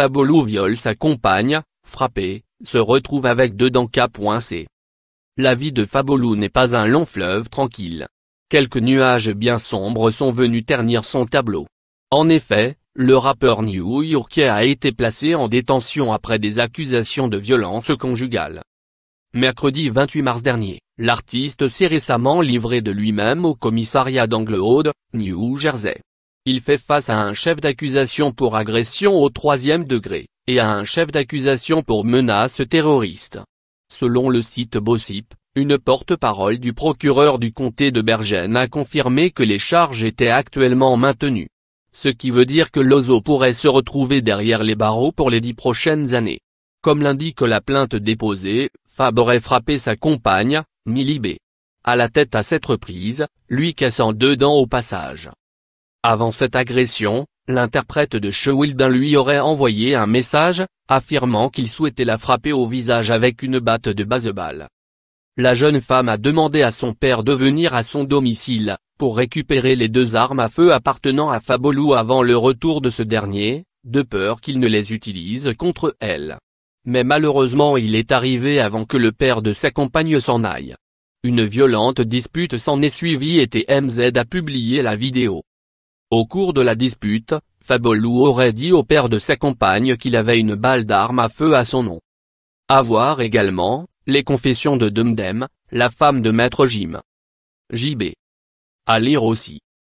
Fabolou viole sa compagne, frappée, se retrouve avec deux dents K.C. La vie de Fabolou n'est pas un long fleuve tranquille. Quelques nuages bien sombres sont venus ternir son tableau. En effet, le rappeur new-yorkais a été placé en détention après des accusations de violence conjugale. Mercredi 28 mars dernier, l'artiste s'est récemment livré de lui-même au commissariat d'Anglewood, New Jersey. Il fait face à un chef d'accusation pour agression au troisième degré, et à un chef d'accusation pour menace terroriste. Selon le site Bossip, une porte-parole du procureur du comté de Bergen a confirmé que les charges étaient actuellement maintenues. Ce qui veut dire que Lozo pourrait se retrouver derrière les barreaux pour les dix prochaines années. Comme l'indique la plainte déposée, Fab aurait frappé sa compagne, Millie À la tête à cette reprise, lui cassant deux dents au passage. Avant cette agression, l'interprète de Shewildin lui aurait envoyé un message, affirmant qu'il souhaitait la frapper au visage avec une batte de baseball. La jeune femme a demandé à son père de venir à son domicile, pour récupérer les deux armes à feu appartenant à Fabolou avant le retour de ce dernier, de peur qu'il ne les utilise contre elle. Mais malheureusement il est arrivé avant que le père de sa compagne s'en aille. Une violente dispute s'en est suivie et TMZ a publié la vidéo. Au cours de la dispute, Fabolou aurait dit au père de sa compagne qu'il avait une balle d'arme à feu à son nom. A voir également, les confessions de Demdem, la femme de Maître Jim. JB. À lire aussi.